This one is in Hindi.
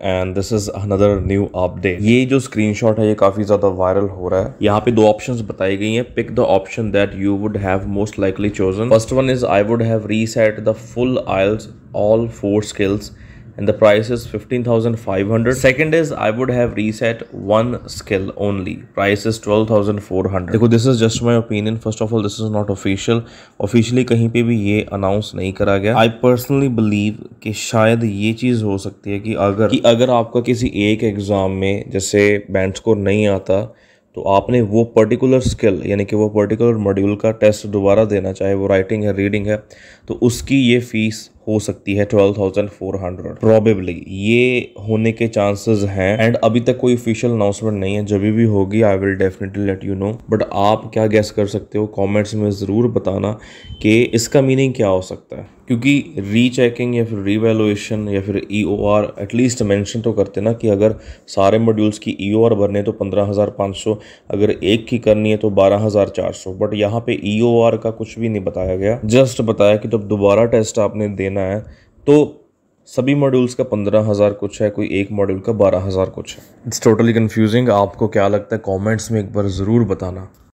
and this is another new update ये जो स्क्रीनशॉट है ये काफी ज्यादा वायरल हो रहा है यहाँ पे दो ऑप्शंस बताई गई हैं pick the option that you would have most likely chosen first one is I would have reset the full aisles all four skills and the price is 15500 second is i would have reset one skill only price is 12400 देखो this is just my opinion first of all this is not official officially कहीं पे भी ये announce नहीं करा गया i personally believe कि शायद ये चीज हो सकती है कि अगर कि अगर आपका किसी एक exam में जैसे band score नहीं आता तो आपने वो पर्टिकुलर स्किल यानी कि वो पर्टिकुलर मॉड्यूल का टेस्ट दोबारा देना चाहे वो राइटिंग है रीडिंग है तो उसकी ये फ़ीस हो सकती है 12,400 प्रोबेबली ये होने के चांसेस हैं एंड अभी तक कोई ऑफिशियल अनाउंसमेंट नहीं है जब भी होगी I will definitely let you know but आप क्या गैस कर सकते हो कमेंट्स में ज़रूर बताना कि इसका मीनिंग क्या हो सकता है क्योंकि रीचेकिंग या फिर रीवैल्यूएशन या फिर E O R at least mention तो करते ना कि अगर सारे मॉड्यूल्स की ई ओ आर भरने तो पंद्रह हज़ार पाँच सौ अगर एक की करनी है तो बारह हज़ार चार सौ बट यहाँ पे ई ओ आर का कुछ भी नहीं बताया गया जस्ट बताया कि जब दोबारा टेस्ट आपने देना है तो सभी मॉड्यूल्स का पंद्रह हज़ार कुछ है कोई एक मॉड्यूल का बारह हज़ार कुछ है इट्स टोटली कन्फ्यूजिंग आपको क्या लगता है कॉमेंट्स में एक बार ज़रूर बताना